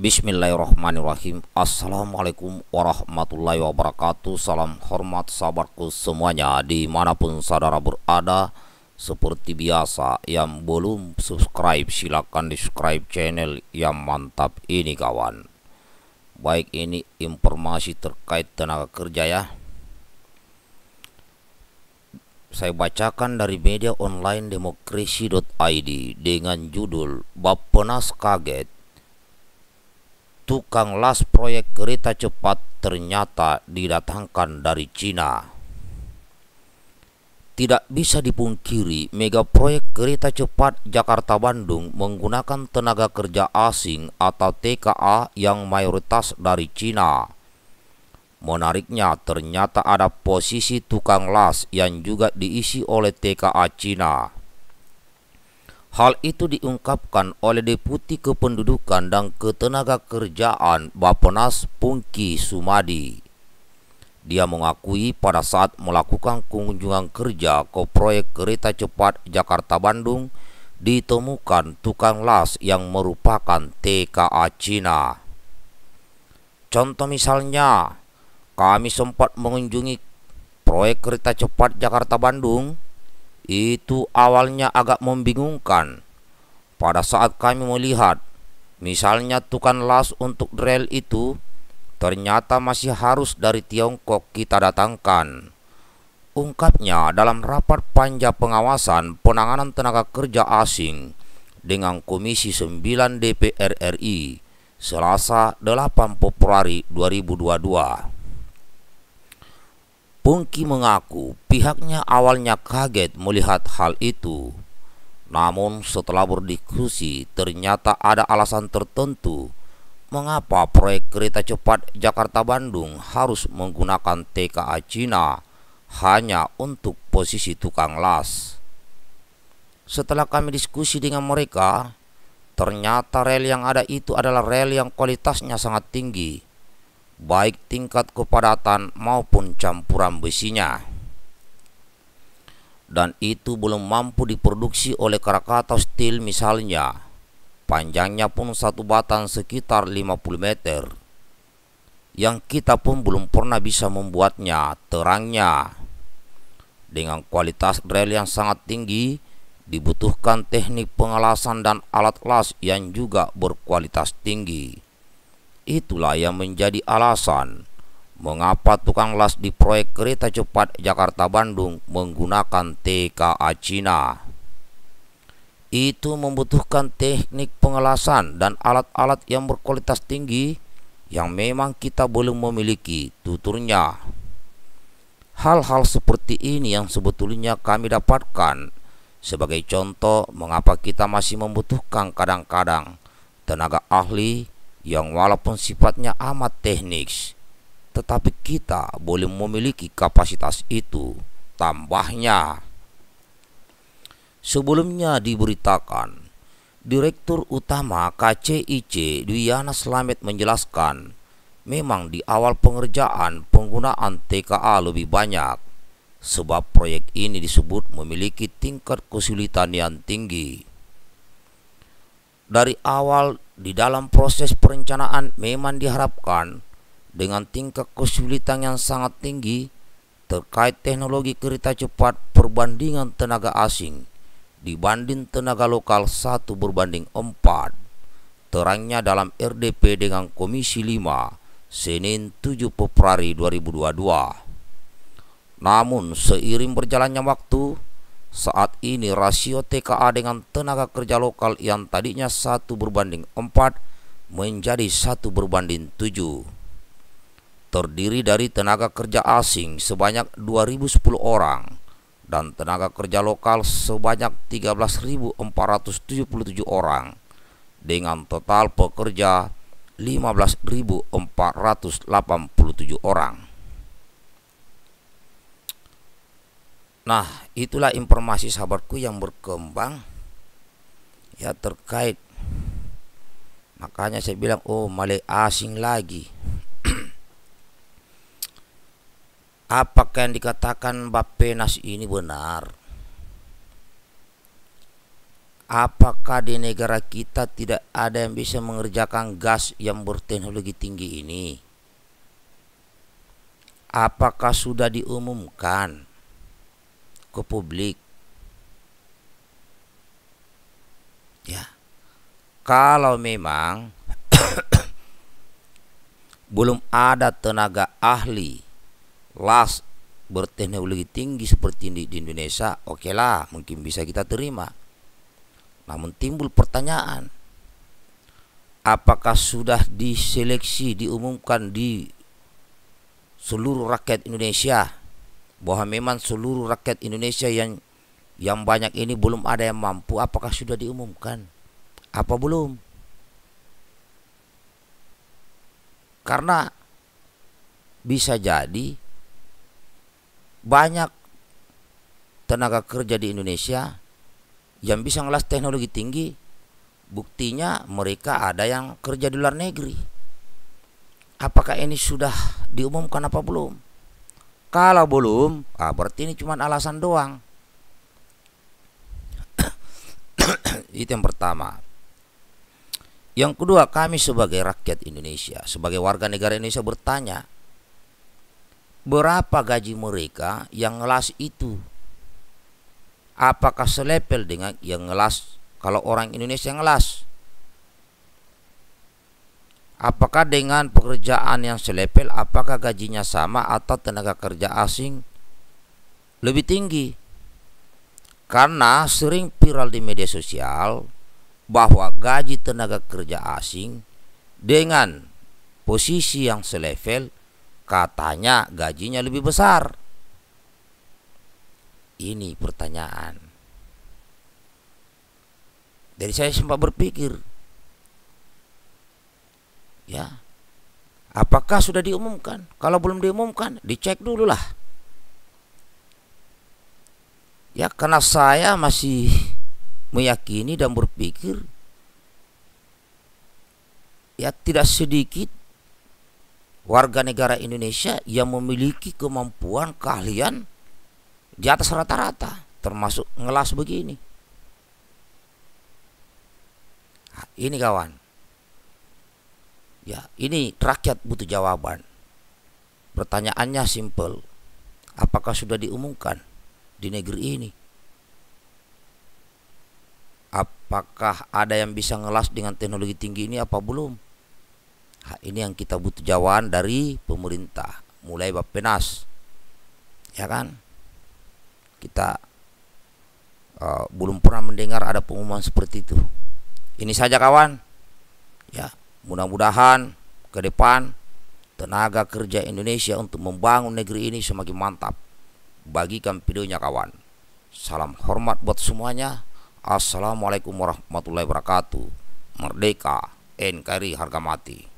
Bismillahirrahmanirrahim Assalamualaikum warahmatullahi wabarakatuh Salam hormat sahabatku semuanya Dimanapun saudara berada Seperti biasa Yang belum subscribe silahkan di subscribe channel yang mantap ini kawan Baik ini informasi terkait tenaga kerja ya saya bacakan dari media online demokrasi.id dengan judul Bapenas kaget tukang las proyek kereta cepat ternyata didatangkan dari Cina. Tidak bisa dipungkiri, mega proyek kereta cepat Jakarta-Bandung menggunakan tenaga kerja asing atau TKA yang mayoritas dari Cina. Menariknya, ternyata ada posisi tukang las yang juga diisi oleh TKA Cina. Hal itu diungkapkan oleh Deputi Kependudukan dan Ketenaga Kerjaan Bapenas Pungki Sumadi. Dia mengakui pada saat melakukan kunjungan kerja ke proyek kereta cepat Jakarta-Bandung ditemukan tukang las yang merupakan TKA Cina. Contoh misalnya, kami sempat mengunjungi proyek kereta cepat Jakarta-Bandung itu awalnya agak membingungkan. Pada saat kami melihat, misalnya tukang las untuk rel itu ternyata masih harus dari Tiongkok kita datangkan. Ungkapnya dalam rapat panja pengawasan penanganan tenaga kerja asing dengan Komisi 9 DPR RI Selasa 8 Februari 2022. Pungki mengaku pihaknya awalnya kaget melihat hal itu. Namun setelah berdiskusi ternyata ada alasan tertentu mengapa proyek kereta cepat Jakarta-Bandung harus menggunakan TKA Cina hanya untuk posisi tukang las. Setelah kami diskusi dengan mereka, ternyata rel yang ada itu adalah rel yang kualitasnya sangat tinggi baik tingkat kepadatan maupun campuran besinya. Dan itu belum mampu diproduksi oleh Krakatau Steel misalnya. Panjangnya pun satu batang sekitar 50 meter. Yang kita pun belum pernah bisa membuatnya terangnya. Dengan kualitas rel yang sangat tinggi, dibutuhkan teknik pengelasan dan alat las yang juga berkualitas tinggi Itulah yang menjadi alasan mengapa tukang las di proyek kereta cepat Jakarta-Bandung menggunakan TKA Cina. Itu membutuhkan teknik pengelasan dan alat-alat yang berkualitas tinggi yang memang kita belum memiliki tuturnya. Hal-hal seperti ini yang sebetulnya kami dapatkan sebagai contoh mengapa kita masih membutuhkan kadang-kadang tenaga ahli yang walaupun sifatnya amat teknis, tetapi kita boleh memiliki kapasitas itu. Tambahnya, sebelumnya diberitakan, Direktur Utama KCIC Dwiana Slamet menjelaskan, memang di awal pengerjaan penggunaan TKA lebih banyak, sebab proyek ini disebut memiliki tingkat kesulitan yang tinggi. Dari awal di dalam proses perencanaan memang diharapkan dengan tingkat kesulitan yang sangat tinggi terkait teknologi kereta cepat perbandingan tenaga asing dibanding tenaga lokal satu berbanding 4. Terangnya dalam RDP dengan Komisi 5 Senin 7 Februari 2022. Namun seiring berjalannya waktu, saat ini rasio TKA dengan tenaga kerja lokal yang tadinya satu berbanding 4 menjadi satu berbanding 7. Terdiri dari tenaga kerja asing sebanyak 2010 orang dan tenaga kerja lokal sebanyak 13.477 orang dengan total pekerja 15.487 orang. Nah, itulah informasi sahabatku yang berkembang ya terkait. Makanya saya bilang, oh Malay asing lagi. Apakah yang dikatakan Bapenas ini benar? Apakah di negara kita tidak ada yang bisa mengerjakan gas yang berteknologi tinggi ini? Apakah sudah diumumkan? ke publik. Ya. Kalau memang belum ada tenaga ahli las berteknologi tinggi seperti ini di Indonesia, oke okay lah, mungkin bisa kita terima. Namun timbul pertanyaan, apakah sudah diseleksi, diumumkan di seluruh rakyat Indonesia bahwa memang seluruh rakyat Indonesia yang yang banyak ini belum ada yang mampu apakah sudah diumumkan apa belum karena bisa jadi banyak tenaga kerja di Indonesia yang bisa ngelas teknologi tinggi buktinya mereka ada yang kerja di luar negeri apakah ini sudah diumumkan apa belum kalau belum, ah berarti ini cuma alasan doang. Itu yang pertama. Yang kedua, kami sebagai rakyat Indonesia, sebagai warga negara Indonesia bertanya, berapa gaji mereka yang ngelas itu? Apakah selevel dengan yang ngelas kalau orang Indonesia ngelas? Apakah dengan pekerjaan yang selepel apakah gajinya sama atau tenaga kerja asing lebih tinggi? Karena sering viral di media sosial bahwa gaji tenaga kerja asing dengan posisi yang selevel katanya gajinya lebih besar. Ini pertanyaan. Jadi saya sempat berpikir Ya. Apakah sudah diumumkan? Kalau belum diumumkan, dicek dulu lah Ya, karena saya masih meyakini dan berpikir ya tidak sedikit warga negara Indonesia yang memiliki kemampuan keahlian di atas rata-rata, termasuk ngelas begini. Nah, ini kawan, Ya, ini rakyat butuh jawaban. Pertanyaannya simple. Apakah sudah diumumkan di negeri ini? Apakah ada yang bisa ngelas dengan teknologi tinggi ini apa belum? Nah, ini yang kita butuh jawaban dari pemerintah, mulai Bappenas. Ya kan? Kita uh, belum pernah mendengar ada pengumuman seperti itu. Ini saja kawan. Ya. Mudah-mudahan ke depan tenaga kerja Indonesia untuk membangun negeri ini semakin mantap. Bagikan videonya kawan. Salam hormat buat semuanya. Assalamualaikum warahmatullahi wabarakatuh. Merdeka, NKRI harga mati.